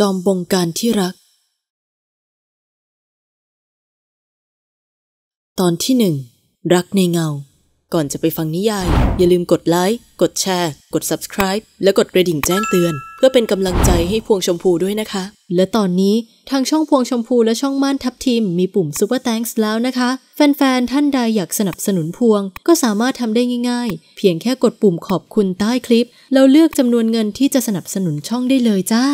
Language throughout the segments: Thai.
จอมบงการที่รัก ตอนที่หนึ่งรักในเงา ก่อนจะไปฟังนิยาย อย่าลืมกดไลค์ กดแชร์ กด subscribe และกดกระดิ่งแจ้งเตือน เพื่อเป็นกำลังใจให้พวงชมพูด้วยนะคะ และตอนนี้ทางช่องพวงชมพูและช่องม่านทับทิมมีปุ่มซ u ปอร Thanks แล้วนะคะ แฟนๆ ท่านใดอยากสนับสนุนพวงก็สามารถทำได้ง่ายๆ เพียงแค่กดปุ่มขอบคุณใต้คลิปแล้วเลือกจำนวนเงินที่จะสนับสนุนช่องได้เลยจ้า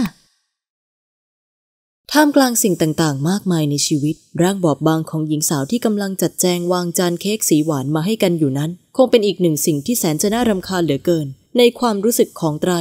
ท่ามกลางสิ่งต่างๆ มากมายในชีวิตร่างบอบบางของหญิงสาวที่กำลังจัดแจงวางจานเค้กสีหวานมาให้กันอยู่นั้น คงเป็นอีกหนึ่งสิ่งที่แสนจะน่ารำคาญเหลือเกิน ในความรู้สึกของไตร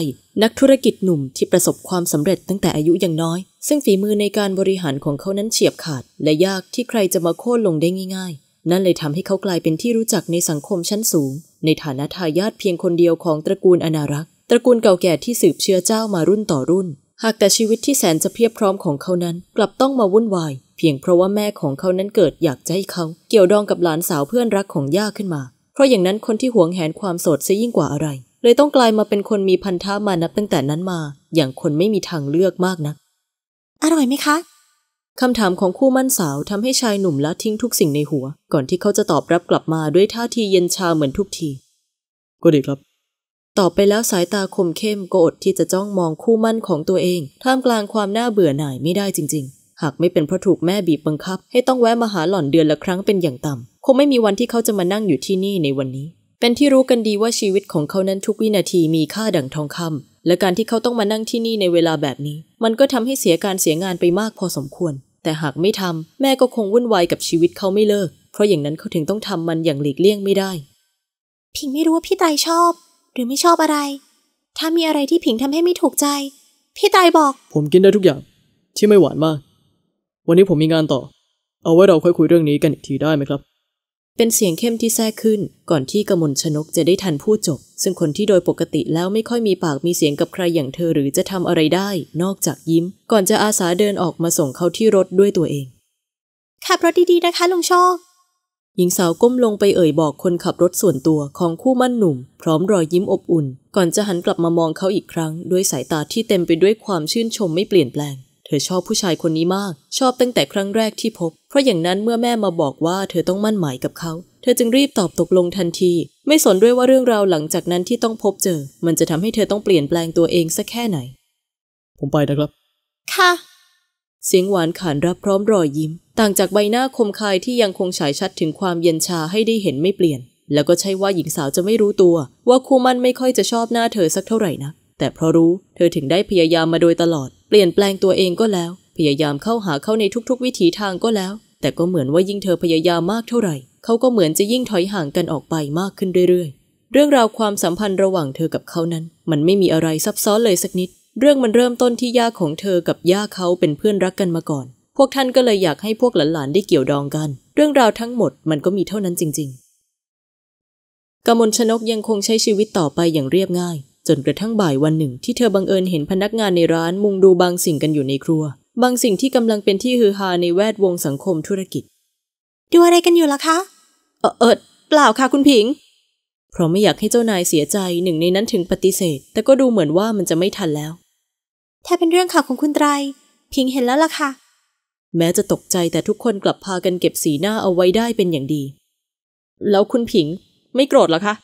นักธุรกิจหนุ่มที่ประสบความสำเร็จตั้งแต่อายุยังน้อย ซึ่งฝีมือในการบริหารของเขานั้นเฉียบขาดและยากที่ใครจะมาโค่นลงได้ง่ายๆ นั่นเลยทำให้เขากลายเป็นที่รู้จักในสังคมชั้นสูง ในฐานะทายาทเพียงคนเดียวของตระกูลอนารักษ์ ตระกูลเก่าแก่ที่สืบเชื้อเจ้ามารุ่นต่อรุ่นหากแต่ชีวิตที่แสนจะเพียบพร้อมของเขานั้น กลับต้องมาวุ่นวาย เพียงเพราะว่าแม่ของเขานั้นเกิดอยากจะให้เขา เกี่ยวดองกับหลานสาวเพื่อนรักของย่าขึ้นมา เพราะอย่างนั้นคนที่หวงแหนความโสดซะยิ่งกว่าอะไร เลยต้องกลายมาเป็นคนมีพันธะมานับตั้งแต่นั้นมา อย่างคนไม่มีทางเลือกมากนะัก อร่อยไหมคะ คำถามของคู่มั่นสาวทำให้ชายหนุ่มละทิ้งทุกสิ่งในหัว ก่อนที่เขาจะตอบรับกลับมาด้วยท่าทีเย็นชาเหมือนทุกทีก็ดีครับต่อไปแล้วสายตาคมเข้มก็อดที่จะจ้องมองคู่มั่นของตัวเอง ท่ามกลางความน่าเบื่อหน่ายไม่ได้จริงๆ หากไม่เป็นเพราะถูกแม่บีบบังคับ ให้ต้องแวะมาหาหล่อนเดือนละครั้งเป็นอย่างต่ำ คงไม่มีวันที่เขาจะมานั่งอยู่ที่นี่ในวันนี้ เป็นที่รู้กันดีว่าชีวิตของเขานั้นทุกวินาทีมีค่าดั่งทองคำและการที่เขาต้องมานั่งที่นี่ในเวลาแบบนี้ มันก็ทำให้เสียการเสียงานไปมากพอสมควร แต่หากไม่ทำแม่ก็คงวุ่นวายกับชีวิตเขาไม่เลิก เพราะอย่างนั้นเขาถึงต้องทำมันอย่างหลีกเลี่ยงไม่ได้พิงไม่รู้ว่าพี่ตายชอบหรือไม่ชอบอะไร ถ้ามีอะไรที่ผิงทำให้ไม่ถูกใจ พี่ตายบอก ผมกินได้ทุกอย่าง ที่ไม่หวานมาก วันนี้ผมมีงานต่อ เอาไว้เราค่อยคุยเรื่องนี้กันอีกทีได้ไหมครับ เป็นเสียงเข้มที่แทรกขึ้น ก่อนที่กมลชนกจะได้ทันพูดจบ ซึ่งคนที่โดยปกติแล้วไม่ค่อยมีปากมีเสียงกับใครอย่างเธอหรือจะทำอะไรได้นอกจากยิ้ม ก่อนจะอาสาเดินออกมาส่งเขาที่รถด้วยตัวเองขับรถดีๆนะคะลุงโชคหญิงสาวก้มลงไปเอ่ยบอกคนขับรถส่วนตัวของคู่มั่นหนุ่มพร้อมรอยยิ้มอบอุ่น ก่อนจะหันกลับมามองเขาอีกครั้งด้วยสายตาที่เต็มไปด้วยความชื่นชมไม่เปลี่ยนแปลง เธอชอบผู้ชายคนนี้มากชอบตั้งแต่ครั้งแรกที่พบ เพราะอย่างนั้นเมื่อแม่มาบอกว่าเธอต้องมั่นหมายกับเขา เธอจึงรีบตอบตกลงทันที ไม่สนด้วยว่าเรื่องราวหลังจากนั้นที่ต้องพบเจอ มันจะทำให้เธอต้องเปลี่ยนแปลงตัวเองสักแค่ไหน ผมไปนะครับ ค่ะเสียงหวานขานรับพร้อมรอยยิ้ม ต่างจากใบหน้าคมคายที่ยังคงฉายชัดถึงความเย็นชาให้ได้เห็นไม่เปลี่ยน แล้วก็ใช่ว่าหญิงสาวจะไม่รู้ตัว ว่าคู่มันไม่ค่อยจะชอบหน้าเธอสักเท่าไหร่นะแต่เพราะรู้เธอถึงได้พยายามมาโดยตลอดเปลี่ยนแปลงตัวเองก็แล้ว พยายามเข้าหาเข้าในทุกๆวิถีทางก็แล้ว แต่ก็เหมือนว่ายิ่งเธอพยายามมากเท่าไหร่ เขาก็เหมือนจะยิ่งถอยห่างกันออกไปมากขึ้นเรื่อยๆ เรื่องราวความสัมพันธ์ระหว่างเธอกับเขานั้น มันไม่มีอะไรซับซ้อนเลยสักนิดเรื่องมันเริ่มต้นที่ย่าของเธอกับย่าเขาเป็นเพื่อนรักกันมาก่อน พวกท่านก็เลยอยากให้พวกหลานๆได้เกี่ยวดองกัน เรื่องราวทั้งหมดมันก็มีเท่านั้นจริงๆกมลชนกยังคงใช้ชีวิตต่อไปอย่างเรียบง่าย จนกระทั่งบ่ายวันหนึ่ง ที่เธอบังเอิญเห็นพนักงานในร้านมุงดูบางสิ่งกันอยู่ในครัว บางสิ่งที่กำลังเป็นที่ฮือฮาในแวดวงสังคมธุรกิจดูอะไรกันอยู่ล่ะคะ เออเออเปล่าค่ะคุณผิงเพราะไม่อยากให้เจ้านายเสียใจหนึ่งในนั้นถึงปฏิเสธ แต่ก็ดูเหมือนว่ามันจะไม่ทันแล้วแทบเป็นเรื่องข่าวของคุณไตร พิงเห็นแล้วล่ะค่ะ แม้จะตกใจแต่ทุกคนกลับพากันเก็บสีหน้าเอาไว้ได้เป็นอย่างดี แล้วคุณผิง ไม่โกรธหรอคะ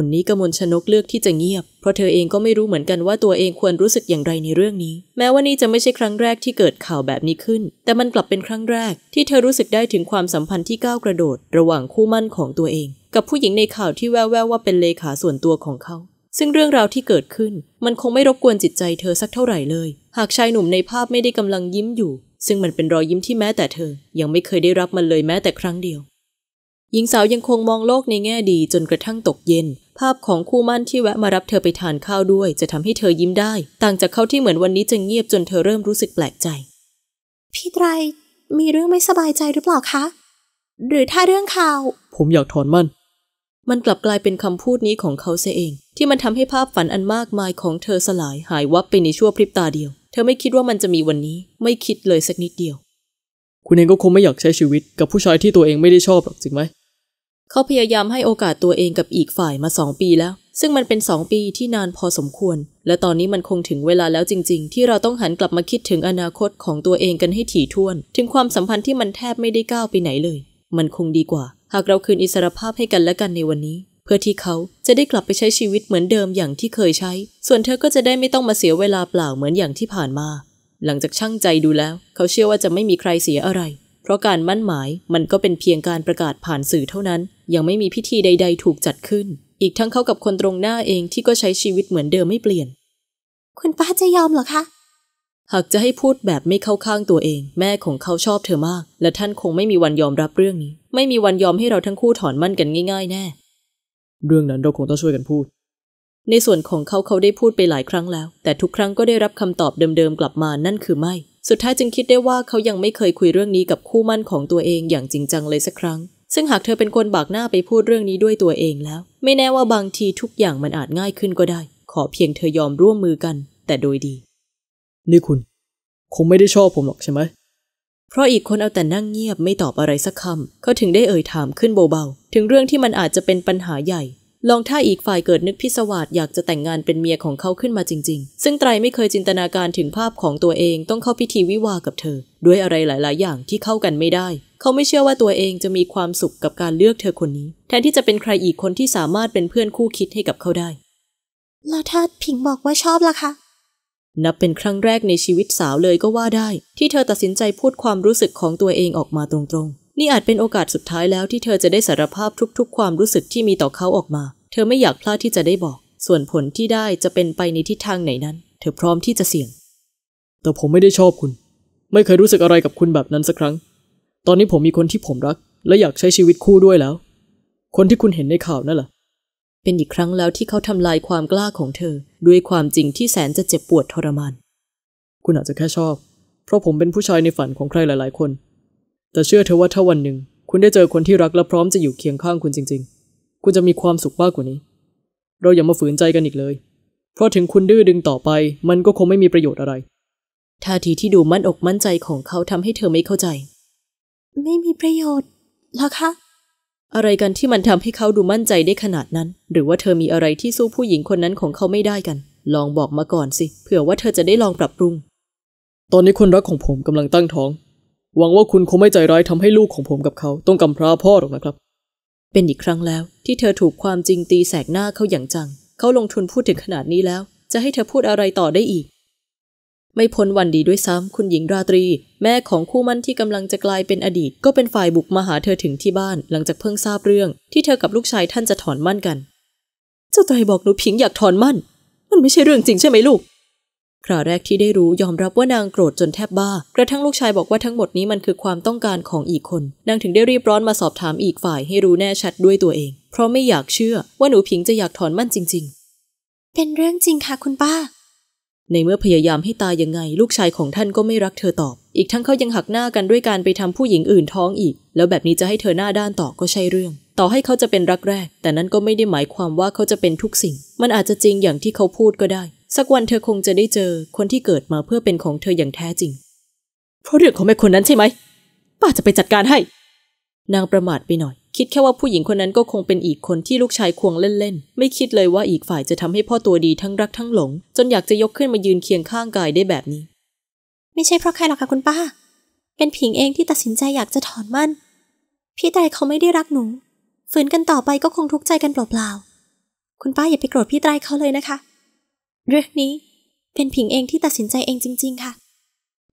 ผลนี้กมลชนกเลือกที่จะเงียบ เพราะเธอเองก็ไม่รู้เหมือนกันว่าตัวเองควรรู้สึกอย่างไรในเรื่องนี้ แม้ว่านี่จะไม่ใช่ครั้งแรกที่เกิดข่าวแบบนี้ขึ้น แต่มันกลับเป็นครั้งแรก ที่เธอรู้สึกได้ถึงความสัมพันธ์ที่ก้าวกระโดดระหว่างคู่มั่นของตัวเอง กับผู้หญิงในข่าวที่แวววว่าเป็นเลขาส่วนตัวของเขาซึ่งเรื่องราวที่เกิดขึ้นมันคงไม่รบกวนจิตใจเธอสักเท่าไหร่เลย หากชายหนุ่มในภาพไม่ได้กำลังยิ้มอยู่ ซึ่งมันเป็นรอยยิ้มที่แม้แต่เธอยังไม่เคยได้รับมันเลยแม้แต่ครั้งเดียว หญิงสาวยังคงมองโลกในแง่ดีจนกระทั่งตกเย็น ภาพของคู่มั่นที่แวะมารับเธอไปทานข้าวด้วย จะทำให้เธอยิ้มได้ ต่างจากเขาที่เหมือนวันนี้จะเงียบจนเธอเริ่มรู้สึกแปลกใจ พี่ไตรมีเรื่องไม่สบายใจหรือเปล่าคะ หรือถ้าเรื่องข่าว ผมอยากถอนมั่นมันกลับกลายเป็นคำพูดนี้ของเขาเสียเอง ที่มันทำให้ภาพฝันอันมากมายของเธอสลายหายวับไปในชั่วพริบตาเดียวเธอไม่คิดว่ามันจะมีวันนี้ ไม่คิดเลยสักนิดเดียว คุณเองก็คงไม่อยากใช้ชีวิตกับผู้ชายที่ตัวเองไม่ได้ชอบหรอกจริงไหมเขาพยายามให้โอกาสตัวเองกับอีกฝ่ายมาสองปีแล้ว ซึ่งมันเป็นสองปีที่นานพอสมควร และตอนนี้มันคงถึงเวลาแล้วจริงๆ ที่เราต้องหันกลับมาคิดถึงอนาคตของตัวเองกันให้ถี่ถ้วน ถึงความสัมพันธ์ที่มันแทบไม่ได้ก้าวไปไหนเลยมันคงดีกว่าหากเราคืนอิสรภาพให้กันและกันในวันนี้ เพื่อที่เขาจะได้กลับไปใช้ชีวิตเหมือนเดิมอย่างที่เคยใช้ ส่วนเธอก็จะได้ไม่ต้องมาเสียเวลาเปล่าเหมือนอย่างที่ผ่านมา หลังจากช่างใจดูแล้ว เขาเชื่อว่าจะไม่มีใครเสียอะไร เพราะการมั่นหมายมันก็เป็นเพียงการประกาศผ่านสื่อเท่านั้น ยังไม่มีพิธีใดๆถูกจัดขึ้น อีกทั้งเขากับคนตรงหน้าเองที่ก็ใช้ชีวิตเหมือนเดิมไม่เปลี่ยนคุณป้าจะยอมเหรอคะหากจะให้พูดแบบไม่เข้าข้างตัวเอง แม่ของเขาชอบเธอมากและท่านคงไม่มีวันยอมรับเรื่องนี้ ไม่มีวันยอมให้เราทั้งคู่ถอนมั่นกันง่าย ๆ แน่ เรื่องนั้นเราคงต้องช่วยกันพูด ในส่วนของเขาเขาได้พูดไปหลายครั้งแล้ว แต่ทุกครั้งก็ได้รับคำตอบเดิมๆกลับมานั่นคือไม่ สุดท้ายจึงคิดได้ว่าเขายังไม่เคยคุยเรื่องนี้กับคู่มั่นของตัวเองอย่างจริงจังเลยสักครั้ง ซึ่งหากเธอเป็นคนบากหน้าไปพูดเรื่องนี้ด้วยตัวเองแล้ว ไม่แน่ว่าบางทีทุกอย่างมันอาจง่ายขึ้นก็ได้ ขอเพียงเธอยอมร่วมมือกัน แต่โดยดีนี่คุณ คงไม่ได้ชอบผมหรอกใช่ไหม เพราะอีกคนเอาแต่นั่งเงียบไม่ตอบอะไรสักคำเขาถึงได้เอ่ยถามขึ้นเบาๆถึงเรื่องที่มันอาจจะเป็นปัญหาใหญ่ ลองถ้าอีกฝ่ายเกิดนึกพิศวาสอยากจะแต่งงานเป็นเมียของเขาขึ้นมาจริงๆ ซึ่งไตรไม่เคยจินตนาการถึงภาพของตัวเองต้องเข้าพิธีวิวากับเธอ ด้วยอะไรหลาย ๆ อย่างที่เข้ากันไม่ได้เขาไม่เชื่อว่าตัวเองจะมีความสุขกับการเลือกเธอคนนี้ แทนที่จะเป็นใครอีกคนที่สามารถเป็นเพื่อนคู่คิดให้กับเขาได้แล้วถ้าพิงบอกว่าชอบล่ะคะนับเป็นครั้งแรกในชีวิตสาวเลยก็ว่าได้ ที่เธอตัดสินใจพูดความรู้สึกของตัวเองออกมาตรงๆนี่อาจเป็นโอกาสสุดท้ายแล้วที่เธอจะได้สารภาพทุกๆความรู้สึกที่มีต่อเขาออกมา เธอไม่อยากพลาดที่จะได้บอกส่วนผลที่ได้จะเป็นไปในทิศทางไหนนั้น เธอพร้อมที่จะเสี่ยง แต่ผมไม่ได้ชอบคุณ ไม่เคยรู้สึกอะไรกับคุณแบบนั้นสักครั้ง ตอนนี้ผมมีคนที่ผมรัก และอยากใช้ชีวิตคู่ด้วยแล้ว คนที่คุณเห็นในข่าวนั่นแหละเป็นอีกครั้งแล้วที่เขาทำลายความกล้าของเธอด้วยความจริงที่แสนจะเจ็บปวดทรมาน คุณอาจจะแค่ชอบ เพราะผมเป็นผู้ชายในฝันของใครหลายๆ คน แต่เชื่อเธอว่าถ้าวันหนึ่ง คุณได้เจอคนที่รักและพร้อมจะอยู่เคียงข้างคุณจริงๆ คุณจะมีความสุขมากกว่านี้ เราอย่ามาฝืนใจกันอีกเลย เพราะถึงคุณดื้อดึงต่อไป มันก็คงไม่มีประโยชน์อะไรท่าทีที่ดูมั่นอกมั่นใจของเขาทำให้เธอไม่เข้าใจ ไม่มีประโยชน์หรอคะอะไรกันที่มันทำให้เขาดูมั่นใจได้ขนาดนั้น หรือว่าเธอมีอะไรที่สู้ผู้หญิงคนนั้นของเขาไม่ได้กัน ลองบอกมาก่อนสิ เผื่อว่าเธอจะได้ลองปรับปรุง ตอนนี้คนรักของผมกำลังตั้งท้อง หวังว่าคุณคงไม่ใจร้ายทำให้ลูกของผมกับเขา ต้องกำพร้าพ่อหรอกนะครับ เป็นอีกครั้งแล้ว ที่เธอถูกความจริงตีแสกหน้าเขาอย่างจัง เขาลงทุนพูดถึงขนาดนี้แล้ว จะให้เธอพูดอะไรต่อได้อีกไม่พ้นวันดีด้วยซ้ำคุณหญิงราตรี แม่ของคู่มั่นที่กำลังจะกลายเป็นอดีตก็เป็นฝ่ายบุกมาหาเธอถึงที่บ้าน หลังจากเพิ่งทราบเรื่อง ที่เธอกับลูกชายท่านจะถอนมั่นกันเจ้าไตรบอกหนูพิงอยากถอนมั่นมันไม่ใช่เรื่องจริงใช่ไหมลูก คราแรกที่ได้รู้ยอมรับว่านางโกรธจนแทบบ้ากระทั่งลูกชายบอกว่าทั้งหมดนี้มันคือความต้องการของอีกคนนางถึงได้รีบร้อนมาสอบถามอีกฝ่ายให้รู้แน่ชัดด้วยตัวเอง เพราะไม่อยากเชื่อ ว่าหนูพิงจะอยากถอนมั่นจริง ๆ เป็นเรื่องจริงค่ะคุณป้าในเมื่อพยายามให้ตายยังไง ลูกชายของท่านก็ไม่รักเธอตอบ อีกทั้งเขายังหักหน้ากันด้วยการไปทำผู้หญิงอื่นท้องอีก แล้วแบบนี้จะให้เธอหน้าด้านต่อก็ใช่เรื่อง ต่อให้เขาจะเป็นรักแรก แต่นั้นก็ไม่ได้หมายความว่าเขาจะเป็นทุกสิ่ง มันอาจจะจริงอย่างที่เขาพูดก็ได้ สักวันเธอคงจะได้เจอคนที่เกิดมาเพื่อเป็นของเธออย่างแท้จริงเพราะเรื่องของแม่คนนั้นใช่ไหมป้าจะไปจัดการให้ นางประมาทไปหน่อยคิดแค่ว่าผู้หญิงคนนั้นก็คงเป็นอีกคนที่ลูกชายควงเล่นๆ ไม่คิดเลยว่าอีกฝ่ายจะทำให้พ่อตัวดีทั้งรักทั้งหลง จนอยากจะยกขึ้นมายืนเคียงข้างกายได้แบบนี้ ไม่ใช่เพราะใครหรอกค่ะคุณป้า เป็นผิงเองที่ตัดสินใจอยากจะถอนมั่น พี่ไตรเขาไม่ได้รักหนู ฝืนกันต่อไปก็คงทุกข์ใจกันเปล่าๆ คุณป้าอย่าไปโกรธพี่ไตรเขาเลยนะคะเรื่องนี้ เป็นผิงเองที่ตัดสินใจเองจริงๆ ค่ะ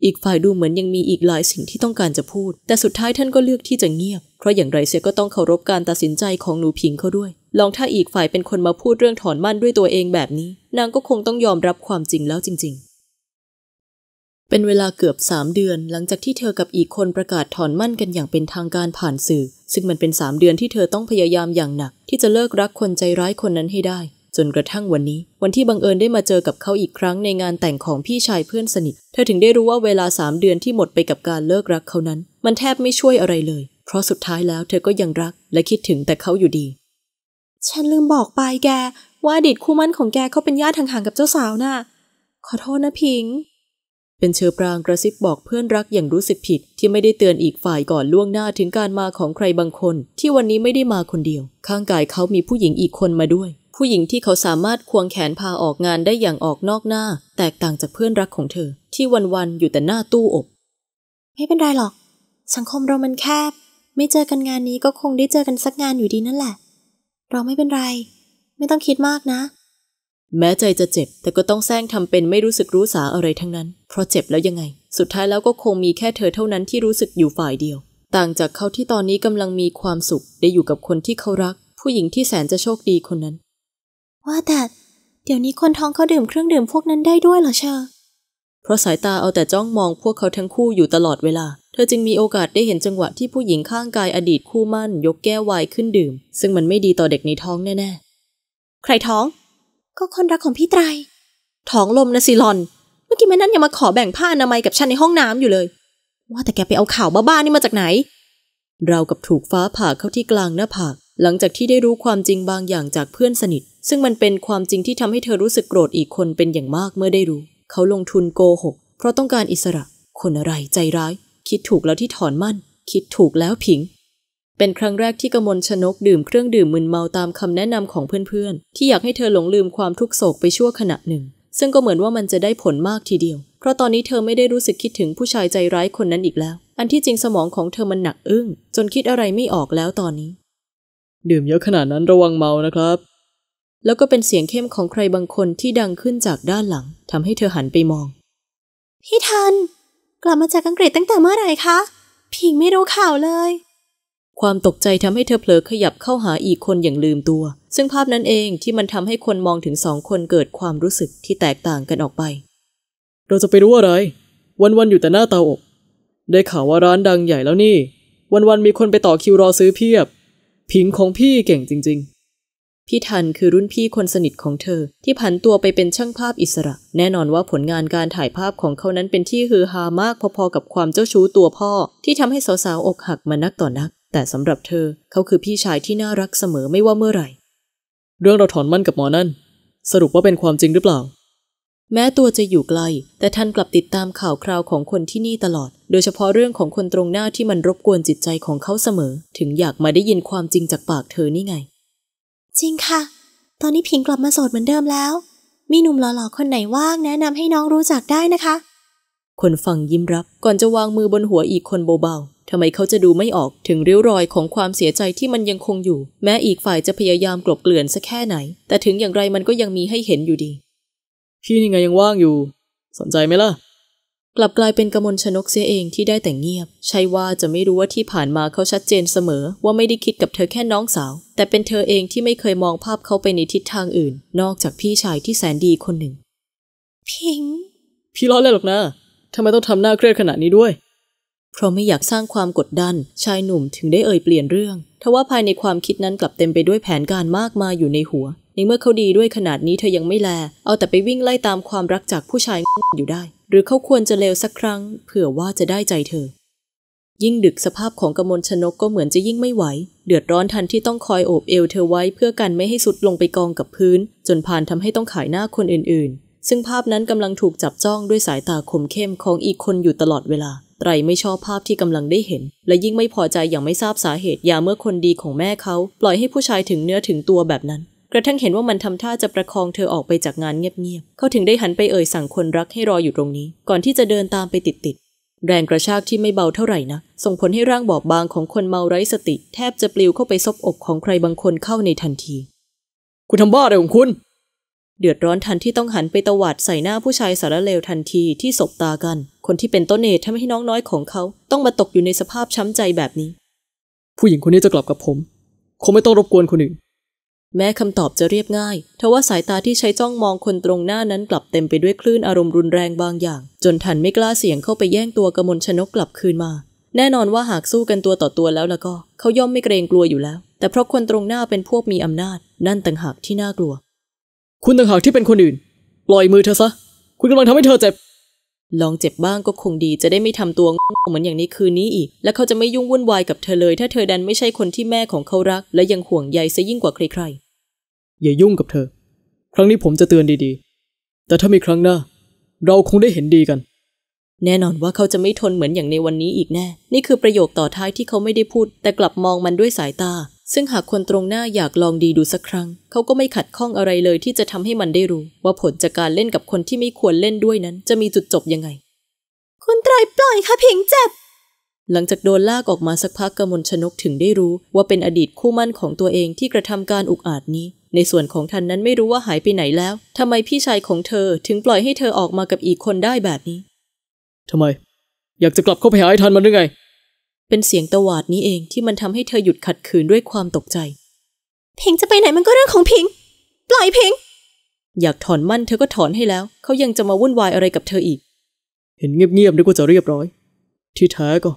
อีกฝ่ายดูเหมือนยังมีอีกหลายสิ่งที่ต้องการจะพูด แต่สุดท้ายท่านก็เลือกที่จะเงียบ เพราะอย่างไรเสียก็ต้องเคารพการตัดสินใจของหนูพิงเขาด้วย ลองถ้าอีกฝ่ายเป็นคนมาพูดเรื่องถอนมั่นด้วยตัวเองแบบนี้ นางก็คงต้องยอมรับความจริงแล้วจริงๆ เป็นเวลาเกือบสามเดือน หลังจากที่เธอกับอีกคนประกาศถอนมั่นกันอย่างเป็นทางการผ่านสื่อ ซึ่งมันเป็นสามเดือนที่เธอต้องพยายามอย่างหนักที่จะเลิกรักคนใจร้ายคนนั้นให้ได้จนกระทั่งวันนี้ วันที่บังเอิญได้มาเจอกับเขาอีกครั้งในงานแต่งของพี่ชายเพื่อนสนิทเธอถึงได้รู้ว่าเวลาสามเดือนที่หมดไปกับการเลิกรักเขานั้น มันแทบไม่ช่วยอะไรเลย เพราะสุดท้ายแล้วเธอก็ยังรักและคิดถึงแต่เขาอยู่ดี ฉันลืมบอกไปแก ว่าอดีตคู่มั่นของแกเขาเป็นญาติห่างๆกับเจ้าสาวนะ่ะขอโทษนะพิง เป็นเชอปรางกระซิบบอกเพื่อนรักอย่างรู้สึกผิด ที่ไม่ได้เตือนอีกฝ่ายก่อนล่วงหน้าถึงการมาของใครบางคน ที่วันนี้ไม่ได้มาคนเดียว ข้างกายเขามีผู้หญิงอีกคนมาด้วยผู้หญิงที่เขาสามารถควงแขนพาออกงานได้อย่างออกนอกหน้า แตกต่างจากเพื่อนรักของเธอที่วันๆอยู่แต่หน้าตู้อบ ไม่เป็นไรหรอก สังคมเรามันแคบ ไม่เจอกันงานนี้ก็คงได้เจอกันสักงานอยู่ดีนั่นแหละ เราไม่เป็นไร ไม่ต้องคิดมากนะ แม้ใจจะเจ็บแต่ก็ต้องแซงทำเป็นไม่รู้สึกรู้สาอะไรทั้งนั้น เพราะเจ็บแล้วยังไง สุดท้ายแล้วก็คงมีแค่เธอเท่านั้นที่รู้สึกอยู่ฝ่ายเดียว ต่างจากเขาที่ตอนนี้กำลังมีความสุข ได้อยู่กับคนที่เขารัก ผู้หญิงที่แสนจะโชคดีคนนั้นว่าแต่เดี๋ยวนี้คนท้องเขาดื่มเครื่องดื่มพวกนั้นได้ด้วยเหรอเชอเพราะสายตาเอาแต่จ้องมองพวกเขาทั้งคู่อยู่ตลอดเวลาเธอจึงมีโอกาสได้เห็นจังหวะที่ผู้หญิงข้างกายอดีตคู่มั่นยกแก้ววายขึ้นดื่ม ซึ่งมันไม่ดีต่อเด็กในท้องแน่ๆ ใครท้อง ก็คนรักของพี่ไตรท้องลมนะสิลอนเมื่อกี้แม่นั่นยังมาขอแบ่งผ้าอนามัยกับฉันในห้องน้ำอยู่เลย ว่าแต่แกไปเอาข่าวบ้าๆนี่มาจากไหน เรากับถูกฟ้าผ่าเข้าที่กลางหน้าผากหลังจากที่ได้รู้ความจริงบางอย่างจากเพื่อนสนิท ซึ่งมันเป็นความจริงที่ทำให้เธอรู้สึกโกรธอีกคนเป็นอย่างมากเมื่อได้รู้ เขาลงทุนโกหกเพราะต้องการอิสระ คนอะไรใจร้าย คิดถูกแล้วที่ถอนมั่น คิดถูกแล้วผิง เป็นครั้งแรกที่กมลชนกดื่มเครื่องดื่มมึนเมาตามคำแนะนำของเพื่อนๆ ที่อยากให้เธอหลงลืมความทุกโศกไปชั่วขณะหนึ่ง ซึ่งก็เหมือนว่ามันจะได้ผลมากทีเดียว เพราะตอนนี้เธอไม่ได้รู้สึกคิดถึงผู้ชายใจร้ายคนนั้นอีกแล้ว อันที่จริงสมองของเธอมันหนักอึ้งจนคิดอะไรไม่ออกแล้วตอนนี้ดื่มเยอะขนาดนั้นระวังเมานะครับ แล้วก็เป็นเสียงเข้มของใครบางคนที่ดังขึ้นจากด้านหลังทำให้เธอหันไปมอง พี่ทัน กลับมาจากอังกฤษตั้งแต่เมื่อไหร่คะพิงไม่รู้ข่าวเลย ความตกใจทำให้เธอเผลอขยับเข้าหาอีกคนอย่างลืมตัว ซึ่งภาพนั้นเองที่มันทำให้คนมองถึงสองคนเกิดความรู้สึกที่แตกต่างกันออกไป เราจะไปรู้อะไร วันๆอยู่แต่หน้าเตาอบได้ข่าวว่าร้านดังใหญ่แล้วนี่ วันๆมีคนไปต่อคิวรอซื้อเพียบพิงของพี่เก่งจริง ๆ พี่ทันคือรุ่นพี่คนสนิทของเธอ ที่ผันตัวไปเป็นช่างภาพอิสระ แน่นอนว่าผลงานการถ่ายภาพของเขานั้นเป็นที่ฮือฮามากพอๆกับความเจ้าชู้ตัวพ่อ ที่ทำให้สาวๆอกหักมานักต่อนัก แต่สำหรับเธอเขาคือพี่ชายที่น่ารักเสมอไม่ว่าเมื่อไหร่ เรื่องเราถอนมั่นกับหมอนั่น สรุปว่าเป็นความจริงหรือเปล่าแม้ตัวจะอยู่ไกล แต่ท่านกลับติดตามข่าวคราวของคนที่นี่ตลอด โดยเฉพาะเรื่องของคนตรงหน้าที่มันรบกวนจิตใจของเขาเสมอ ถึงอยากมาได้ยินความจริงจากปากเธอนี่ไง จริงค่ะ ตอนนี้พิงกลับมาโสดเหมือนเดิมแล้ว มีหนุ่มหล่อๆคนไหนว่าง แนะนำให้น้องรู้จักได้นะคะ คนฟังยิ้มรับ ก่อนจะวางมือบนหัวอีกคนเบาๆทำไมเขาจะดูไม่ออกถึงริ้วรอยของความเสียใจที่มันยังคงอยู่ แม้อีกฝ่ายจะพยายามกลบเกลื่อนสักแค่ไหน แต่ถึงอย่างไรมันก็ยังมีให้เห็นอยู่ดีพี่นี่ไงยังว่างอยู่สนใจไหมล่ะ กลับกลายเป็นกมลชนกเสียเองที่ได้แต่เงียบ ใช่ว่าจะไม่รู้ว่าที่ผ่านมาเขาชัดเจนเสมอ ว่าไม่ได้คิดกับเธอแค่น้องสาว แต่เป็นเธอเองที่ไม่เคยมองภาพเขาไปในทิศทางอื่น นอกจากพี่ชายที่แสนดีคนหนึ่ง พิงพี่ล้อเล่นหรอกนะทำไมต้องทำหน้าเครียดขนาดนี้ด้วยเพราะไม่อยากสร้างความกดดัน ชายหนุ่มถึงได้เอ่ยเปลี่ยนเรื่อง ทว่าภายในความคิดนั้นกลับเต็มไปด้วยแผนการมากมายอยู่ในหัว ในเมื่อเขาดีด้วยขนาดนี้เธอยังไม่แล เอาแต่ไปวิ่งไล่ตามความรักจากผู้ชายอยู่ได้ หรือเขาควรจะเลวสักครั้ง เผื่อว่าจะได้ใจเธอ ยิ่งดึกสภาพของกมลชนกก็เหมือนจะยิ่งไม่ไหว เดือดร้อนทันที่ต้องคอยโอบเอวเธอไว้ เพื่อกันไม่ให้สุดลงไปกองกับพื้น จนพานทำให้ต้องขายหน้าคนอื่นๆ ซึ่งภาพนั้นกำลังถูกจับจ้องด้วยสายตาคมเข้มของอีกคนอยู่ตลอดเวลาไตรไม่ชอบภาพที่กำลังได้เห็น และยิ่งไม่พอใจอย่างไม่ทราบสาเหตุยาเมื่อคนดีของแม่เขา ปล่อยให้ผู้ชายถึงเนื้อถึงตัวแบบนั้น กระทั่งเห็นว่ามันทำท่าจะประคองเธอออกไปจากงานเงียบๆเขาถึงได้หันไปเอ่ยสั่งคนรักให้รออยู่ตรงนี้ ก่อนที่จะเดินตามไปติดๆ แรงกระชากที่ไม่เบาเท่าไหร่นะ ส่งผลให้ร่างบอบบางของคนเมาไร้สติ แทบจะปลิวเข้าไปซบอกของใครบางคนเข้าในทันที คุณทำบ้าอะไรของคุณเดือดร้อนทันที่ต้องหันไปตวาดใส่หน้าผู้ชายสารเลวทันทีที่สบตากัน คนที่เป็นต้นเหตุทำให้น้องน้อยของเขา ต้องมาตกอยู่ในสภาพช้ำใจแบบนี้ ผู้หญิงคนนี้จะกลับกับผมคงไม่ต้องรบกวนคนอื่นแม้คำตอบจะเรียบง่ายทว่าสายตาที่ใช้จ้องมองคนตรงหน้านั้นกลับเต็มไปด้วยคลื่นอารมณ์รุนแรงบางอย่าง จนทันไม่กล้าเสียงเข้าไปแย่งตัวกมลชนกกลับคืนมา แน่นอนว่าหากสู้กันตัวต่อตัวแล้วละก็ เขาย่อมไม่เกรงกลัวอยู่แล้ว แต่เพราะคนตรงหน้าเป็นพวกมีอำนาจ นั่นต่างหากที่น่ากลัวคุณต่างหากที่เป็นคนอื่น ปล่อยมือเธอซะคุณกำลังทำให้เธอเจ็บ ลองเจ็บบ้างก็คงดีจะได้ไม่ทำตัวเหมือนอย่างนี้คืนนี้อีก และเขาจะไม่ยุ่งวุ่นวายกับเธอเลยถ้าเธอดันไม่ใช่คนที่แม่ของเขารักและยังห่วงใยซะยิ่งกว่าใครๆ อย่ายุ่งกับเธอ ครั้งนี้ผมจะเตือนดีๆ แต่ถ้ามีครั้งหน้า เราคงได้เห็นดีกัน แน่นอนว่าเขาจะไม่ทนเหมือนอย่างในวันนี้อีกแน่นี่คือประโยคต่อท้ายที่เขาไม่ได้พูด แต่กลับมองมันด้วยสายตาซึ่งหากคนตรงหน้าอยากลองดีดูสักครั้งเขาก็ไม่ขัดข้องอะไรเลยที่จะทำให้มันได้รู้ ว่าผลจากการเล่นกับคนที่ไม่ควรเล่นด้วยนั้น จะมีจุดจบยังไง คุณไตรปล่อยค่ะผิงเจ็บ หลังจากโดนลากออกมาสักพักกมลชนกถึงได้รู้ ว่าเป็นอดีตคู่มั่นของตัวเองที่กระทำการอุกอาจนี้ ในส่วนของทันนั้นไม่รู้ว่าหายไปไหนแล้วทำไมพี่ชายของเธอถึงปล่อยให้เธอออกมากับอีกคนได้แบบนี้ทำไม อยากจะกลับเข้าไปหาไอ้ทันมันหรือไงเป็นเสียงตวาดนี้เองที่มันทำให้เธอหยุดขัดขืนด้วยความตกใจพิงจะไปไหนมันก็เรื่องของพิงปล่อยพิง อยากถอนมั่นเธอก็ถอนให้แล้ว เขายังจะมาวุ่นวายอะไรกับเธออีก เห็นเงียบๆดีกว่าจะเรียบร้อย ที่แท้ก็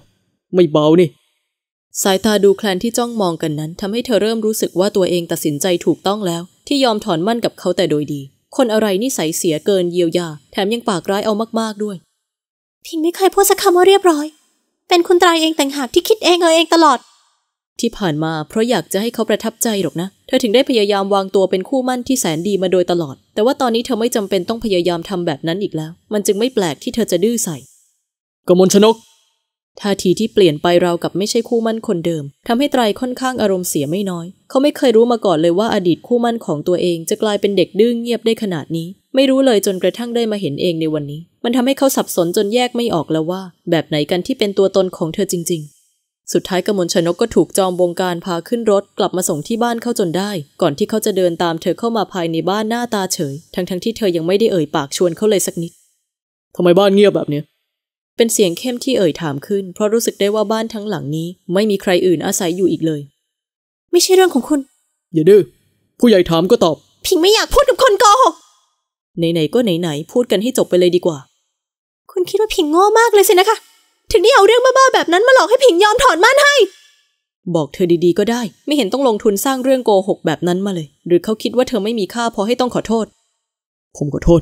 ไม่เบานี่ สายตาดูแคลนที่จ้องมองกันนั้นทำให้เธอเริ่มรู้สึกว่าตัวเองตัดสินใจถูกต้องแล้ว ที่ยอมถอนมั่นกับเขาแต่โดยดี คนอะไรนิสัยเสียเกินเยียวยา แถมยังปากร้ายเอามากๆด้วยพิงไม่เคยพูดสักคำว่าเรียบร้อยเป็นคุณตรายเองต่างหากที่คิดเองเอาเองตลอด ที่ผ่านมาเพราะอยากจะให้เขาประทับใจหรอกนะ เธอถึงได้พยายามวางตัวเป็นคู่มั่นที่แสนดีมาโดยตลอด แต่ว่าตอนนี้เธอไม่จำเป็นต้องพยายามทำแบบนั้นอีกแล้ว มันจึงไม่แปลกที่เธอจะดื้อใส่ กมลชนกท่าทีที่เปลี่ยนไปเรากับไม่ใช่คู่มั่นคนเดิม ทำให้ไตรค่อนข้างอารมณ์เสียไม่น้อย เขาไม่เคยรู้มาก่อนเลยว่าอดีตคู่มั่นของตัวเองจะกลายเป็นเด็กดื้อเงียบได้ขนาดนี้ ไม่รู้เลยจนกระทั่งได้มาเห็นเองในวันนี้มันทำให้เขาสับสนจนแยกไม่ออกแล้วว่า แบบไหนกันที่เป็นตัวตนของเธอจริงๆ สุดท้ายกมลชนกก็ถูกจอมบงการพาขึ้นรถ กลับมาส่งที่บ้านเขาจนได้ ก่อนที่เขาจะเดินตามเธอเข้ามาภายในบ้านหน้าตาเฉยทั้งๆทที่เธอยังไม่ได้เอ่ยปากชวนเขาเลยสักนิดทำไมบ้านเงียบแบบนี้ เป็นเสียงเข้มที่เอ่ยถามขึ้นเพราะรู้สึกได้ว่าบ้านทั้งหลังนี้ ไม่มีใครอื่นอาศัยอยู่อีกเลย ไม่ใช่เรื่องของคุณ อย่าดื้อผู้ใหญ่ถามก็ตอบ พิงไม่อยากพูดกับคนโกหกไหนๆก็ไหนๆพูดกันให้จบไปเลยดีกว่าคุณคิดว่าผิงโง่มากเลยสินะคะถึงได้เอาเรื่องบ้าๆแบบนั้นมาหลอกให้ผิงยอมถอนม่านให้ บอกเธอดี ๆ ก็ได้ ไม่เห็นต้องลงทุนสร้างเรื่องโกหก แบบนั้นมาเลย หรือเขาคิดว่าเธอไม่มีค่าพอให้ต้องขอโทษ ผมขอโทษ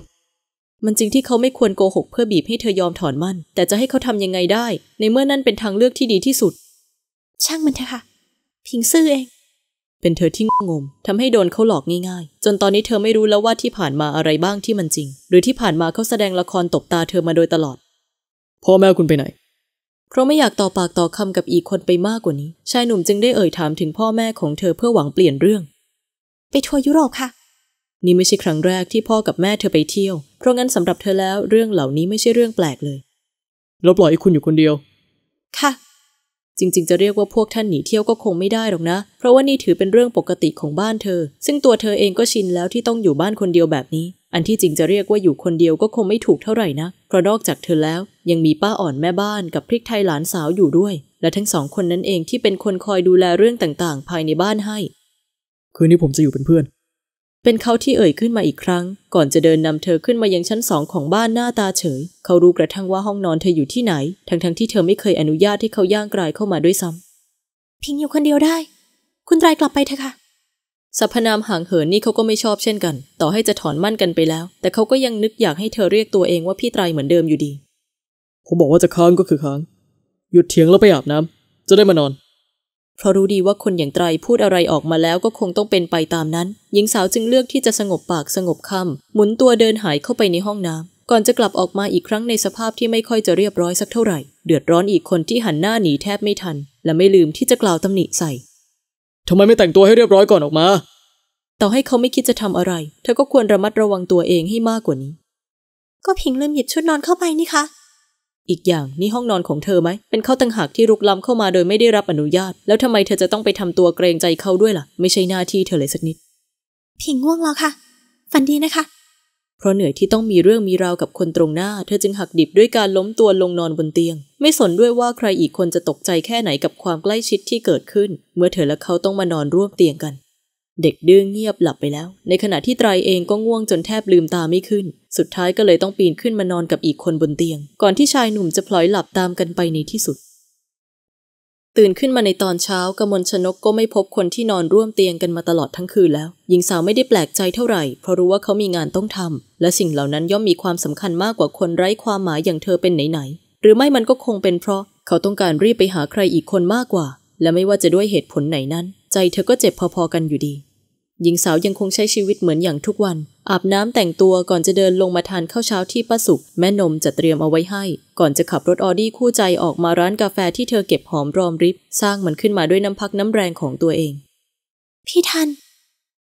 มันจริงที่เขาไม่ควรโกหก เพื่อบีบให้เธอยอมถอนมั่น แต่จะให้เขาทำยังไงได้ ในเมื่อนั่นเป็นทางเลือกที่ดีที่สุด ช่างมันเถอะค่ะผิงซื่อเองเป็นเธอที่งงมทำให้โดนเขาหลอกง่าย ๆ จนตอนนี้เธอไม่รู้แล้วว่าที่ผ่านมาอะไรบ้างที่มันจริงหรือที่ผ่านมาเขาแสดงละครตบตาเธอมาโดยตลอด พ่อแม่คุณไปไหน เพราะไม่อยากต่อปากต่อคำกับอีกคนไปมากกว่านี้ ชายหนุ่มจึงได้เอ่ยถามถึงพ่อแม่ของเธอเพื่อหวังเปลี่ยนเรื่อง ไปทัวร์ยุโรปค่ะ นี่ไม่ใช่ครั้งแรกที่พ่อกับแม่เธอไปเที่ยว เพราะงั้นสำหรับเธอแล้วเรื่องเหล่านี้ไม่ใช่เรื่องแปลกเลยลบหปล่อยอี้คุณอยู่คนเดียว ค่ะจริง ๆ จะเรียกว่าพวกท่านหนีเที่ยวก็คงไม่ได้หรอกนะ เพราะว่านี่ถือเป็นเรื่องปกติของบ้านเธอ ซึ่งตัวเธอเองก็ชินแล้วที่ต้องอยู่บ้านคนเดียวแบบนี้ อันที่จริงจะเรียกว่าอยู่คนเดียวก็คงไม่ถูกเท่าไหร่นะ เพราะนอกจากเธอแล้ว ยังมีป้าอ่อนแม่บ้านกับพริกไทยหลานสาวอยู่ด้วย และทั้งสองคนนั้นเองที่เป็นคนคอยดูแลเรื่องต่างๆ ภายในบ้านให้ คืนนี้ผมจะอยู่เป็นเพื่อนเป็นเขาที่เอ่ยขึ้นมาอีกครั้ง ก่อนจะเดินนำเธอขึ้นมายังชั้นสองของบ้านหน้าตาเฉยเขารู้กระทั่งว่าห้องนอนเธออยู่ที่ไหน ทั้งๆทที่เธอไม่เคยอนุญาตให้เขาย่างกรายเข้ามาด้วยซ้ำพิงอยู่คนเดียวได้ คุณตรายกลับไปเถอะค่ะสรรพนามห่างเหินนี่เขาก็ไม่ชอบเช่นกัน ต่อให้จะถอนมั่นกันไปแล้ว แต่เขาก็ยังนึกอยากให้เธอเรียกตัวเองว่าพี่ไตรเหมือนเดิมอยู่ดีผมบอกว่าจะค้างก็คือค้างหยุดเถียงแล้วไปอาบน้ำ จะได้มานอนเพราะรู้ดีว่าคนอย่างไตรพูดอะไรออกมาแล้วก็คงต้องเป็นไปตามนั้น หญิงสาวจึงเลือกที่จะสงบปากสงบคำหมุนตัวเดินหายเข้าไปในห้องน้ำก่อนจะกลับออกมาอีกครั้งในสภาพที่ไม่ค่อยจะเรียบร้อยสักเท่าไหร่ เดือดร้อนอีกคนที่หันหน้าหนีแทบไม่ทัน และไม่ลืมที่จะกล่าวตำหนิใส่ทำไมไม่แต่งตัวให้เรียบร้อยก่อนออกมาต่อให้เขาไม่คิดจะทำอะไรเธอก็ควรระมัดระวังตัวเองให้มากกว่านี้ ก็พิงลืมหยิบชุดนอนเข้าไปนี่คะอีกอย่างนี่ห้องนอนของเธอไหม เป็นเขาตั้งหากที่รุกล้ำเข้ามาโดยไม่ได้รับอนุญาต แล้วทำไมเธอจะต้องไปทำตัวเกรงใจเขาด้วยล่ะ ไม่ใช่หน้าที่เธอเลยสักนิดพิงง่วงแล้วค่ะฝันดีนะคะ เพราะเหนื่อยที่ต้องมีเรื่องมีราวกับคนตรงหน้า เธอจึงหักดิบด้วยการล้มตัวลงนอนบนเตียง ไม่สนด้วยว่าใครอีกคนจะตกใจแค่ไหนกับความใกล้ชิดที่เกิดขึ้น เมื่อเธอและเขาต้องมานอนร่วมเตียงกันเด็กดื้อเงียบหลับไปแล้ว ในขณะที่ไตรเองก็ง่วงจนแทบลืมตาไม่ขึ้น สุดท้ายก็เลยต้องปีนขึ้นมานอนกับอีกคนบนเตียง ก่อนที่ชายหนุ่มจะพลอยหลับตามกันไปในที่สุด ตื่นขึ้นมาในตอนเช้ากมลชนกก็ไม่พบคนที่นอนร่วมเตียงกันมาตลอดทั้งคืนแล้ว หญิงสาวไม่ได้แปลกใจเท่าไหร่เพราะรู้ว่าเขามีงานต้องทำและสิ่งเหล่านั้นย่อมมีความสำคัญมากกว่าคนไร้ความหมายอย่างเธอเป็นไหนๆ หรือไม่มันก็คงเป็นเพราะเขาต้องการรีบไปหาใครอีกคนมากกว่า และไม่ว่าจะด้วยเหตุผลไหนนั้นใจเธอก็เจ็บพอๆกันอยู่ดีหญิงสาวยังคงใช้ชีวิตเหมือนอย่างทุกวัน อาบน้ำแต่งตัวก่อนจะเดินลงมาทานข้าวเช้าที่ป้าสุกแม่นมจะเตรียมเอาไว้ให้ ก่อนจะขับรถออดี้คู่ใจออกมาร้านกาแฟที่เธอเก็บหอมรอมริบสร้างมันขึ้นมาด้วยน้ำพักน้ำแรงของตัวเองพี่ทัน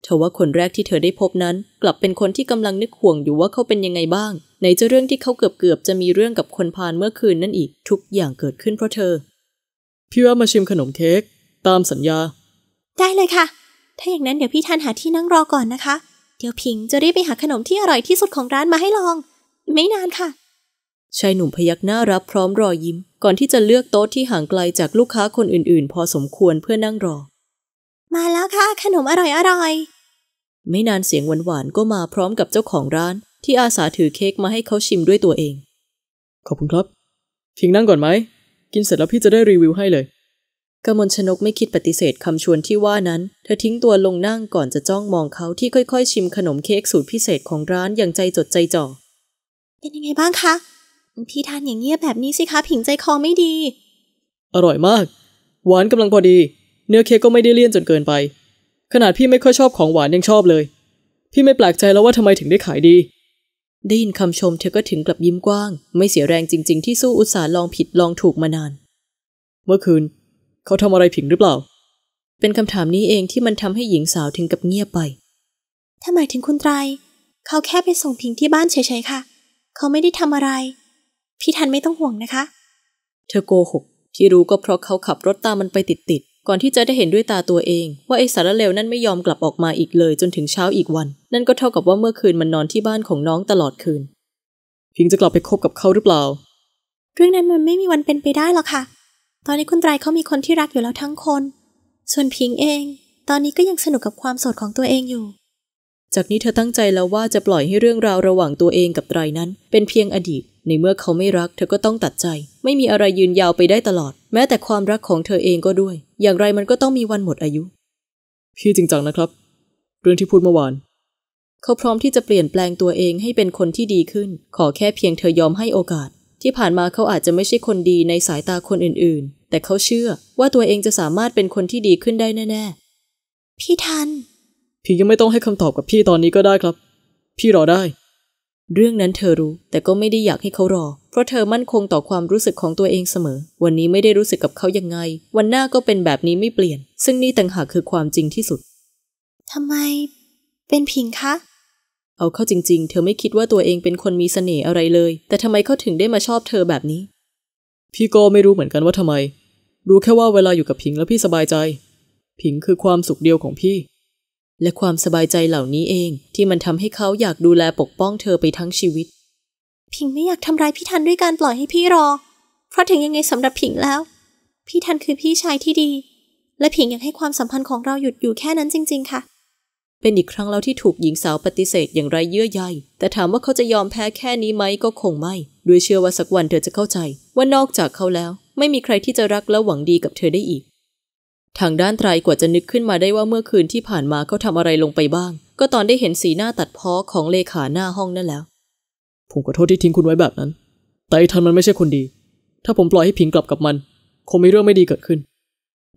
เธอว่าคนแรกที่เธอได้พบนั้นกลับเป็นคนที่กำลังนึกห่วงอยู่ว่าเขาเป็นยังไงบ้างในจะเรื่องที่เขาเกือบเกือบจะมีเรื่องกับคนพานเมื่อคืนนั่นอีกทุกอย่างเกิดขึ้นเพราะเธอ พี่ว่ามาชิมขนมเค้กตามสัญญา ได้เลยค่ะถ้าอย่างนั้นเดี๋ยวพี่ทันหาที่นั่งรอก่อนนะคะ เดี๋ยวพิงจะรีบไปหาขนมที่อร่อยที่สุดของร้านมาให้ลอง ไม่นานค่ะชายหนุ่มพยักหน้ารับพร้อมรอยยิ้ม ก่อนที่จะเลือกโต๊ะที่ห่างไกลจากลูกค้าคนอื่นๆ พอสมควรเพื่อนั่งรอ มาแล้วค่ะขนมอร่อยอร่อยไม่นานเสียงหวานๆก็มาพร้อมกับเจ้าของร้าน ที่อาสาถือเค้กมาให้เขาชิมด้วยตัวเองขอบคุณครับพิงนั่งก่อนไหมกินเสร็จแล้วพี่จะได้รีวิวให้เลยกมลชนกไม่คิดปฏิเสธคำชวนที่ว่านั้น เธอทิ้งตัวลงนั่งก่อนจะจ้องมองเขาที่ค่อยๆชิมขนมเค้กสูตรพิเศษของร้านอย่างใจจดใจจ่อ เป็นยังไงบ้างคะ พี่ทานอย่างเงียบแบบนี้สิคะ ผิงใจคอไม่ดี อร่อยมาก หวานกำลังพอดี เนื้อเค้กก็ไม่ได้เลี่ยนจนเกินไป ขนาดพี่ไม่ค่อยชอบของหวานยังชอบเลย พี่ไม่แปลกใจแล้วว่าทำไมถึงได้ขายดี ได้ยินคำชมเธอก็ถึงกลับยิ้มกว้าง ไม่เสียแรงจริง ๆ ที่สู้อุตส่าห์ลองผิดลองถูกมานาน เมื่อคืนเขาทำอะไรผิดหรือเปล่า เป็นคำถามนี้เองที่มันทำให้หญิงสาวถึงกับเงียบไป ถ้าหมายถึงคุณไตร เขาแค่ไปส่งพิงที่บ้านเฉยๆ ค่ะ เขาไม่ได้ทำอะไร พี่ทันไม่ต้องห่วงนะคะ เธอโกหกที่รู้ก็เพราะเขาขับรถตามมันไปติดๆ ก่อนที่จะได้เห็นด้วยตาตัวเอง ว่าไอ้สารเลวนั่นไม่ยอมกลับออกมาอีกเลยจนถึงเช้าอีกวัน นั่นก็เท่ากับว่าเมื่อคืนมันนอนที่บ้านของน้องตลอดคืน พิงจะกลับไปคบกับเขาหรือเปล่าเรื่องนั้นมันไม่มีวันเป็นไปได้หรอกค่ะตอนนี้คุณไตรเขามีคนที่รักอยู่แล้วทั้งคน ส่วนพิงเอง ตอนนี้ก็ยังสนุกกับความโสดของตัวเองอยู่ จากนี้เธอตั้งใจแล้วว่าจะปล่อยให้เรื่องราวระหว่างตัวเองกับไตรนั้น เป็นเพียงอดีต ในเมื่อเขาไม่รักเธอก็ต้องตัดใจ ไม่มีอะไรยืนยาวไปได้ตลอด แม้แต่ความรักของเธอเองก็ด้วย อย่างไรมันก็ต้องมีวันหมดอายุ พี่จริงจังนะครับ เรื่องที่พูดเมื่อวาน เขาพร้อมที่จะเปลี่ยนแปลงตัวเองให้เป็นคนที่ดีขึ้น ขอแค่เพียงเธอยอมให้โอกาสที่ผ่านมาเขาอาจจะไม่ใช่คนดีในสายตาคนอื่นๆ แต่เขาเชื่อว่าตัวเองจะสามารถเป็นคนที่ดีขึ้นได้แน่ๆ พี่ทัน พี่ยังไม่ต้องให้คำตอบกับพี่ตอนนี้ก็ได้ครับ พี่รอได้ เรื่องนั้นเธอรู้แต่ก็ไม่ได้อยากให้เขารอ เพราะเธอมั่นคงต่อความรู้สึกของตัวเองเสมอ วันนี้ไม่ได้รู้สึกกับเขายังไง วันหน้าก็เป็นแบบนี้ไม่เปลี่ยน ซึ่งนี่ต่างหากคือความจริงที่สุดทำไม เป็นผิงคะเอาเข้าจริงๆ เธอไม่คิดว่าตัวเองเป็นคนมีเสน่ห์อะไรเลย แต่ทำไมเขาถึงได้มาชอบเธอแบบนี้ พี่ก็ไม่รู้เหมือนกันว่าทำไม รู้แค่ว่าเวลาอยู่กับพิงแล้วพี่สบายใจ พิงคือความสุขเดียวของพี่ และความสบายใจเหล่านี้เอง ที่มันทำให้เขาอยากดูแลปกป้องเธอไปทั้งชีวิต พิงไม่อยากทำร้ายพี่ทันด้วยการปล่อยให้พี่รอ เพราะถึงยังไงสำหรับพิงแล้ว พี่ทันคือพี่ชายที่ดี และพิงอยากให้ความสัมพันธ์ของเราหยุดอยู่แค่นั้นจริงๆ ค่ะเป็นอีกครั้งแล้วที่ถูกหญิงสาวปฏิเสธอย่างไรเยื่อใย แต่ถามว่าเขาจะยอมแพ้แค่นี้ไหมก็คงไม่ ด้วยเชื่อว่าสักวันเธอจะเข้าใจ ว่านอกจากเขาแล้ว ไม่มีใครที่จะรักและหวังดีกับเธอได้อีก ทางด้านไตรกว่าจะนึกขึ้นมาได้ว่าเมื่อคืนที่ผ่านมาเขาทำอะไรลงไปบ้าง ก็ตอนได้เห็นสีหน้าตัดพ้อของเลขาหน้าห้องนั่นแล้ว ผมขอโทษที่ทิ้งคุณไว้แบบนั้น แต่ทันมันไม่ใช่คนดี ถ้าผมปล่อยให้ผิงกลับกับมัน คงมีเรื่องไม่ดีเกิดขึ้น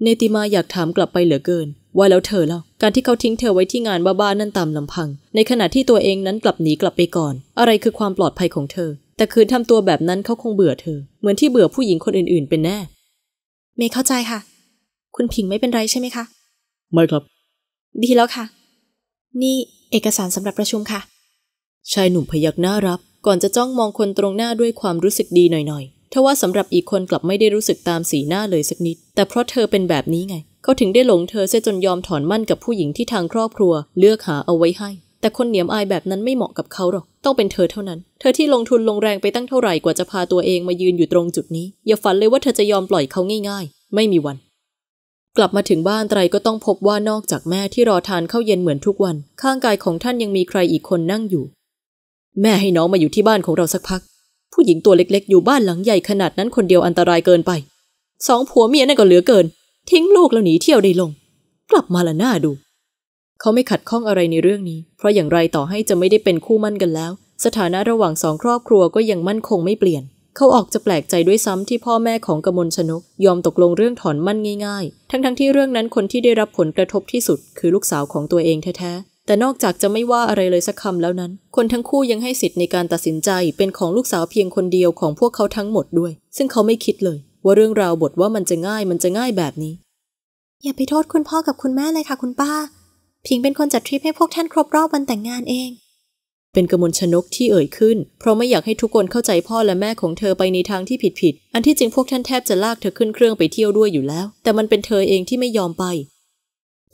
เนติมาอยากถามกลับไปเหลือเกินว่าแล้วเธอเล่าการที่เขาทิ้งเธอไว้ที่งานบ้าๆนั่นตามลำพัง ในขณะที่ตัวเองนั้นกลับหนีกลับไปก่อน อะไรคือความปลอดภัยของเธอ แต่คืนทำตัวแบบนั้นเขาคงเบื่อเธอ เหมือนที่เบื่อผู้หญิงคนอื่นๆเป็นแน่เมย์เข้าใจค่ะ คุณพิงไม่เป็นไรใช่ไหมคะ ไม่ครับ ดีแล้วค่ะ นี่ เอกสารสำหรับประชุมค่ะ ชายหนุ่มพยักหน้ารับ ก่อนจะจ้องมองคนตรงหน้าด้วยความรู้สึกดีหน่อย ๆ ทว่าสำหรับอีกคนกลับไม่ได้รู้สึกตามสีหน้าเลยสักนิด แต่เพราะเธอเป็นแบบนี้ไงเขาถึงได้หลงเธอเสียจนยอมถอนมั่นกับผู้หญิงที่ทางครอบครัวเลือกหาเอาไว้ให้ แต่คนเหนียมอายแบบนั้นไม่เหมาะกับเขาหรอก ต้องเป็นเธอเท่านั้น เธอที่ลงทุนลงแรงไปตั้งเท่าไหร่กว่าจะพาตัวเองมายืนอยู่ตรงจุดนี้ อย่าฝันเลยว่าเธอจะยอมปล่อยเขาง่าย ๆ ไม่มีวัน กลับมาถึงบ้านไตรก็ต้องพบว่านอกจากแม่ที่รอทานข้าวเย็นเหมือนทุกวัน ข้างกายของท่านยังมีใครอีกคนนั่งอยู่ แม่ให้น้องมาอยู่ที่บ้านของเราสักพัก ผู้หญิงตัวเล็กๆ อยู่บ้านหลังใหญ่ขนาดนั้นคนเดียวอันตรายเกินไป สองผัวเมียนั่นก็เหลือเกินทิ้งลูกแล้วหนีเที่ยวได้ลง กลับมาละหน้าดู เขาไม่ขัดข้องอะไรในเรื่องนี้ เพราะอย่างไรต่อให้จะไม่ได้เป็นคู่มั่นกันแล้ว สถานะระหว่างสองครอบครัวก็ยังมั่นคงไม่เปลี่ยน เขาออกจะแปลกใจด้วยซ้ำที่พ่อแม่ของกมลชนก ยอมตกลงเรื่องถอนมั่นง่าย ๆ ทั้งๆทที่เรื่องนั้นคนที่ได้รับผลกระทบที่สุด คือลูกสาวของตัวเองแท้ๆแต่นอกจากจะไม่ว่าอะไรเลยสักคำแล้วนั้น คนทั้งคู่ยังให้สิทธิ์ในการตัดสินใจ เป็นของลูกสาวเพียงคนเดียวของพวกเขาทั้งหมดด้วย ซึ่งเขาไม่คิดเลยว่าเรื่องราวบทว่ามันจะง่ายมันจะง่ายแบบนี้ อย่าไปโทษคุณพ่อกับคุณแม่เลยค่ะคุณป้าพิงเป็นคนจัดทริปให้พวกท่านครบรอบวันแต่งงานเอง เป็นกมลชนกที่เอ่ยขึ้น เพราะไม่อยากให้ทุกคนเข้าใจพ่อและแม่ของเธอไปในทางที่ผิดผิดอันที่จริงพวกท่านแทบจะลากเธอขึ้นเครื่องไปเที่ยวด้วยอยู่แล้ว แต่มันเป็นเธอเองที่ไม่ยอมไป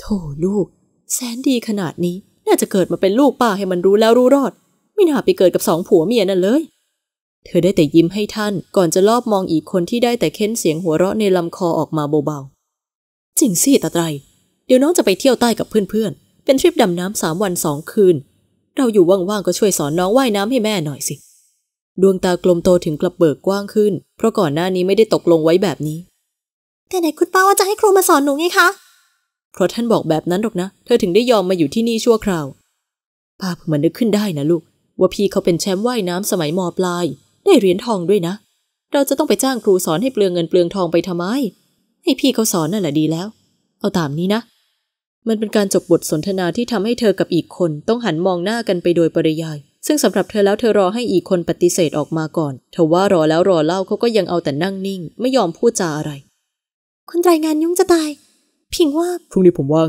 โธ่ลูก แสนดีขนาดนี้ น่าจะเกิดมาเป็นลูกป้าให้มันรู้แล้วรู้รอด ไม่น่าไปเกิดกับสองผัวเมียนั่นเลยเธอได้แต่ยิ้มให้ท่านก่อนจะลอบมองอีกคนที่ได้แต่เค้นเสียงหัวเราะในลำคอออกมาเบาๆ จริงสิตาไตรเดี๋ยวน้องจะไปเที่ยวใต้กับเพื่อนๆ เป็นทริปดำน้ำสามวันสองคืน เราอยู่ว่างๆ ก็ช่วยสอนน้องว่ายน้ำให้แม่หน่อยสิ ดวงตากลมโตถึงกลับเบิกกว้างขึ้น เพราะก่อนหน้านี้ไม่ได้ตกลงไว้แบบนี้ แต่ไหนคุณป้าว่าจะให้ครูมาสอนหนูไงคะเพราะท่านบอกแบบนั้นหรอกนะ เธอถึงได้ยอมมาอยู่ที่นี่ชั่วคราวป้าเพิ่งมานึกขึ้นได้นะลูกว่าพี่เขาเป็นแชมป์ว่ายน้ำสมัยมปลายได้เหรียญทองด้วยนะ เราจะต้องไปจ้างครูสอนให้เปลืองเงินเปลืองทองไปทำไม ให้พี่เขาสอนนั่นแหละดีแล้ว เอาตามนี้นะ มันเป็นการจบบทสนทนาที่ทำให้เธอกับอีกคน ต้องหันมองหน้ากันไปโดยปริยาย ซึ่งสำหรับเธอแล้วเธอรอให้อีกคนปฏิเสธออกมาก่อน เธอว่ารอแล้วรอเล่าเขาก็ยังเอาแต่นั่งนิ่ง ไม่ยอมพูดจาอะไร คุณรายงานยุ่งจะตาย พิงว่าพรุ่งนี้ผมว่าง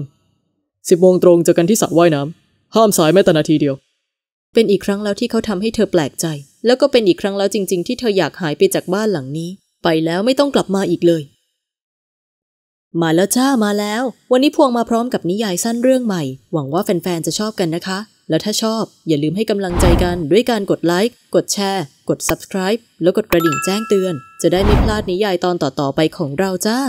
สิบโมงตรงเจอกันที่สระว่ายน้ำห้ามสายแม้แต่นาทีเดียวเป็นอีกครั้งแล้วที่เขาทำให้เธอแปลกใจ แล้วก็เป็นอีกครั้งแล้วจริงๆ ที่เธออยากหายไปจากบ้านหลังนี้ ไปแล้วไม่ต้องกลับมาอีกเลย มาแล้วจ้า มาแล้ว วันนี้พวงมาพร้อมกับนิยายสั้นเรื่องใหม่ หวังว่าแฟนๆ จะชอบกันนะคะ แล้วถ้าชอบ อย่าลืมให้กำลังใจกัน ด้วยการกดไลค์ กดแชร์ กด subscribe แล้วกดกระดิ่งแจ้งเตือน จะได้ไม่พลาดนิยายตอนต่อๆ ไปของเราจ้า